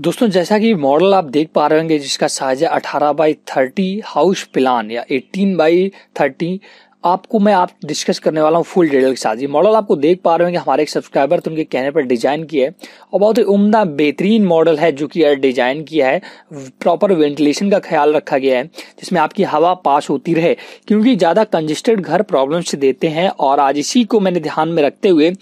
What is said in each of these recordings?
दोस्तों जैसा कि मॉडल आप देख पा रहे होंगे जिसका साइज है 18 बाई 30 हाउस प्लान या 18 बाई आपको मैं आप डिस्कस करने वाला हूँ फुल डिटेल के साथ ये मॉडल आपको देख पा रहे कि हमारे एक सब्सक्राइबर तो उनके कहने पर डिजाइन किया है और बहुत ही उम्दा बेहतरीन मॉडल है जो कि डिजाइन किया है प्रॉपर वेंटिलेशन का ख्याल रखा गया है जिसमें आपकी हवा पास होती रहे क्योंकि ज़्यादा कंजेस्टेड घर से देते हैं और आज इसी को मैंने ध्यान में रखते हुए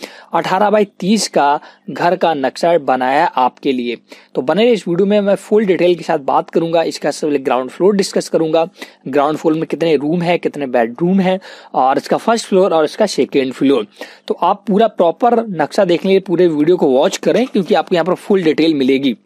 अठारह बाई तीस का घर का नक्शा बनाया आपके लिए तो बने इस वीडियो में मैं फुल डिटेल के साथ बात करूंगा इसका सब ग्राउंड फ्लोर डिस्कस करूंगा ग्राउंड फ्लोर में कितने रूम है कितने बेडरूम है और इसका फर्स्ट फ्लोर और इसका सेकेंड फ्लोर तो आप पूरा प्रॉपर नक्शा के लिए पूरे वीडियो को वॉच करें क्योंकि आपको यहाँ पर फुल डिटेल मिलेगी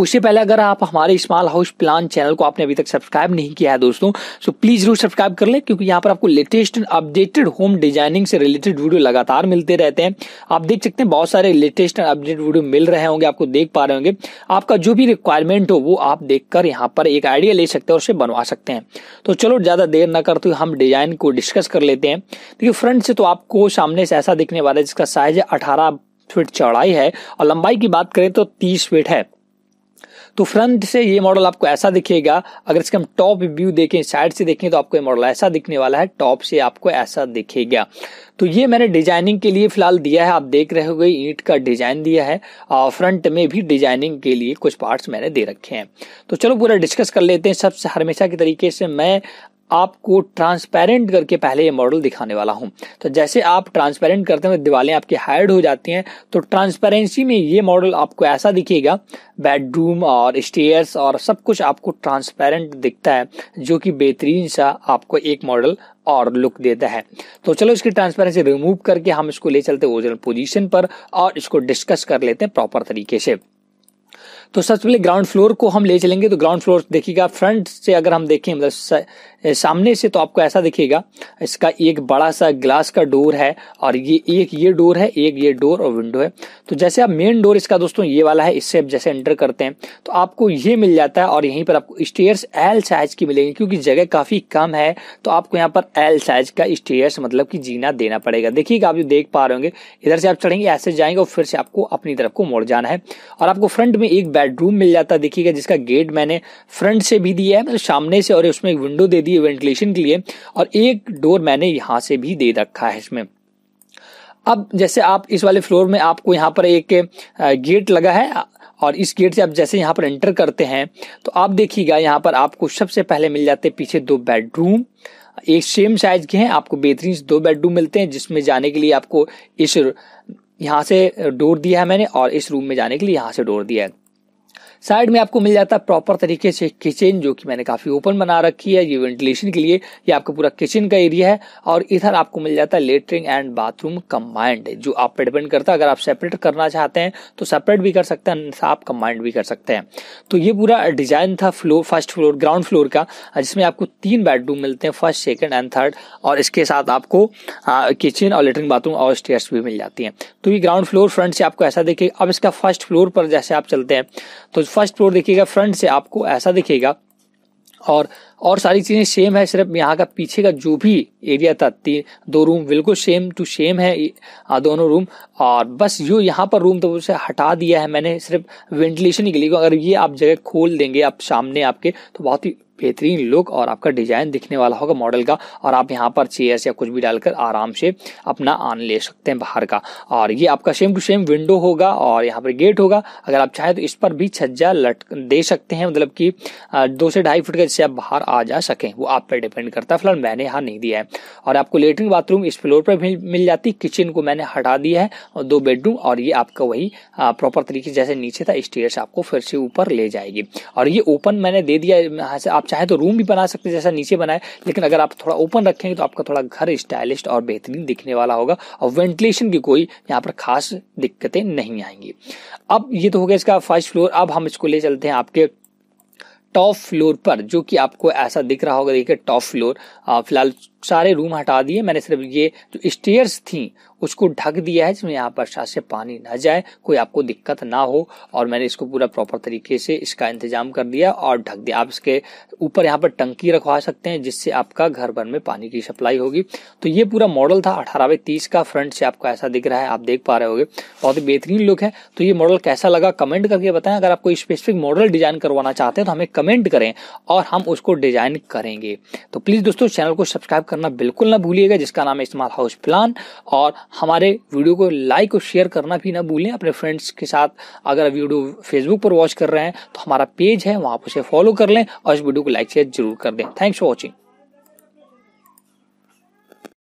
उससे पहले अगर आप हमारे स्मॉल हाउस प्लान चैनल को आपने अभी तक सब्सक्राइब नहीं किया है दोस्तों सो तो प्लीज जरूर सब्सक्राइब कर लें क्योंकि यहाँ पर आपको लेटेस्ट अपडेटेड होम डिजाइनिंग से रिलेटेड वीडियो लगातार मिलते रहते हैं आप देख सकते हैं बहुत सारे लेटेस्ट अपडेट वीडियो मिल रहे होंगे आपको देख पा रहे होंगे आपका जो भी रिक्वायरमेंट हो वो आप देखकर यहाँ पर एक आइडिया ले सकते हैं और उसे बनवा सकते हैं तो चलो ज्यादा देर न करते हुए हम डिजाइन को डिस्कस कर लेते हैं देखिए फ्रंट से तो आपको सामने से ऐसा दिखने वाला है जिसका साइज है अठारह फीट चौड़ाई है और लंबाई की बात करें तो तीस फीट है तो फ्रंट से ये मॉडल आपको ऐसा दिखेगा अगर इसके हम टॉप व्यू देखें साइड से देखें तो आपको ये मॉडल ऐसा दिखने वाला है टॉप से आपको ऐसा दिखेगा तो ये मैंने डिजाइनिंग के लिए फिलहाल दिया है आप देख रहे हो ईंट का डिजाइन दिया है फ्रंट में भी डिजाइनिंग के लिए कुछ पार्ट्स मैंने दे रखे हैं तो चलो पूरा डिस्कस कर लेते हैं सबसे हमेशा के तरीके से मैं आपको ट्रांसपेरेंट करके पहले ये मॉडल दिखाने वाला हूं तो जैसे आप ट्रांसपेरेंट करते हैं तो दिवाले आपकी हाइड हो जाती हैं तो ट्रांसपेरेंसी में ये मॉडल आपको ऐसा दिखेगा बेडरूम और स्टेयर्स और सब कुछ आपको ट्रांसपेरेंट दिखता है जो कि बेहतरीन सा आपको एक मॉडल और लुक देता है तो चलो इसकी ट्रांसपेरेंसी रिमूव करके हम इसको ले चलते ओरिजिनल पोजीशन पर और इसको डिस्कस कर लेते हैं प्रॉपर तरीके से तो सबसे पहले ग्राउंड फ्लोर को हम ले चलेंगे तो ग्राउंड फ्लोर देखिएगा फ्रंट से अगर हम देखें मतलब सामने से तो आपको ऐसा दिखेगा इसका एक बड़ा सा ग्लास का डोर है और ये एक ये डोर है एक ये डोर और विंडो है तो जैसे आप मेन डोर इसका दोस्तों ये वाला है इससे आप जैसे एंटर करते हैं तो आपको ये मिल जाता है और यहीं पर आपको स्टेयर्स एल साइज की मिलेगी क्योंकि जगह काफ़ी कम है तो आपको यहाँ पर एल साइज का स्टेयर्स मतलब की जीना देना पड़ेगा देखिएगा आप जो देख पा रहे होंगे इधर से आप चढ़ेंगे ऐसे जाएंगे और फिर से आपको अपनी तरफ को मोड़ जाना है और आपको फ्रंट में एक बेडरूम मिल जाता है देखिएगा जिसका गेट मैंने फ्रंट से भी दिया है मतलब सामने से और उसमें एक विंडो दे दी है वेंटिलेशन के लिए और एक डोर मैंने यहाँ से भी दे रखा है इसमें अब जैसे आप इस वाले फ्लोर में आपको यहाँ पर एक गेट लगा है और इस गेट से आप जैसे यहाँ पर एंटर करते हैं तो आप देखिएगा यहाँ पर आपको सबसे पहले मिल जाते पीछे दो बेडरूम एक सेम साइज के हैं आपको बेहतरीन दो बेडरूम मिलते हैं जिसमें जाने के लिए आपको इस यहाँ से डोर दिया है मैंने और इस रूम में जाने के लिए यहाँ से डोर दिया है साइड में आपको मिल जाता है प्रॉपर तरीके से किचन जो कि मैंने काफ़ी ओपन बना रखी है ये वेंटिलेशन के लिए ये आपका पूरा किचन का एरिया है और इधर आपको मिल जाता है लेटरिन एंड बाथरूम कम्बाइंड जो आप पर डिपेंड करता है अगर आप सेपरेट करना चाहते हैं तो सेपरेट भी कर सकते हैं आप कम्बाइंड भी कर सकते हैं तो ये पूरा डिजाइन था floor first floor ground floor का जिसमें आपको तीन बेडरूम मिलते हैं फर्स्ट सेकेंड एंड थर्ड और इसके साथ आपको किचन और लेटरिन बाथरूम और स्टेयर्स भी मिल जाती है तो ये ग्राउंड फ्लोर फ्रंट से आपको ऐसा देखिए अब इसका फर्स्ट फ्लोर पर जैसे आप चलते हैं तो फर्स्ट फ्लोर देखिएगा फ्रंट से आपको ऐसा दिखेगा और और सारी चीज़ें सेम है सिर्फ यहाँ का पीछे का जो भी एरिया था दो रूम बिल्कुल सेम टू सेम है दोनों रूम और बस जो यहाँ पर रूम था उसे हटा दिया है मैंने सिर्फ वेंटिलेशन के लिए अगर ये आप जगह खोल देंगे आप सामने आपके तो बहुत ही बेहतरीन लुक और आपका डिजाइन दिखने वाला होगा मॉडल का और आप यहाँ पर चेयर्स या कुछ भी डालकर आराम से अपना आन ले सकते हैं बाहर का और ये आपका सेम टू सेम विंडो होगा और यहाँ पर गेट होगा अगर आप चाहें तो इस पर भी छज्जा लट दे सकते हैं मतलब कि दो से ढाई फुट का जिससे आप बाहर आ जा सकें वो आप पर डिपेंड करता है फिलहाल मैंने यहाँ नहीं दिया है और आपको लेटरिन बाथरूम इस फ्लोर पर भी मिल जाती किचन को मैंने हटा दिया है और दो बेडरूम और ये आपका वही प्रॉपर तरीके जैसे नीचे था स्टेयर आपको फिर से ऊपर ले जाएगी और ये ओपन मैंने दे दिया यहाँ से आप चाहे तो रूम भी बना सकते हैं जैसा नीचे बनाए लेकिन अगर आप थोड़ा ओपन रखेंगे तो आपका थोड़ा घर स्टाइलिश और बेहतरीन दिखने वाला होगा और वेंटिलेशन की कोई यहाँ पर खास दिक्कतें नहीं आएंगी अब ये तो हो गया इसका फर्स्ट फ्लोर अब हम इसको ले चलते हैं आपके टॉप फ्लोर पर जो कि आपको ऐसा दिख रहा होगा देखिए टॉप फ्लोर फिलहाल सारे रूम हटा दिए मैंने सिर्फ ये जो स्टेयर्स थी उसको ढक दिया है जिसमें यहाँ पर वर्षा से पानी ना जाए कोई आपको दिक्कत ना हो और मैंने इसको पूरा प्रॉपर तरीके से इसका इंतजाम कर दिया और ढक दिया आप इसके ऊपर यहाँ पर टंकी रखवा सकते हैं जिससे आपका घर भर में पानी की सप्लाई होगी तो ये पूरा मॉडल था अठारह बाई तीस का फ्रंट से आपको ऐसा दिख रहा है आप देख पा रहे हो बहुत ही बेहतरीन लुक है तो ये मॉडल कैसा लगा कमेंट करके बताएं अगर आप कोई स्पेसिफिक मॉडल डिजाइन करवाना चाहते हैं तो हमें कमेंट करें और हम उसको डिजाइन करेंगे तो प्लीज दोस्तों चैनल को सब्सक्राइब करना बिल्कुल ना भूलिएगा जिसका नाम है इस्तेमाल हाउस प्लान और हमारे वीडियो को लाइक और शेयर करना भी ना भूलें अपने फ्रेंड्स के साथ अगर वीडियो फेसबुक पर वॉच कर रहे हैं तो हमारा पेज है वहाँ पर उसे फॉलो कर लें और इस वीडियो को लाइक शेयर जरूर कर दें थैंक्स फॉर वॉचिंग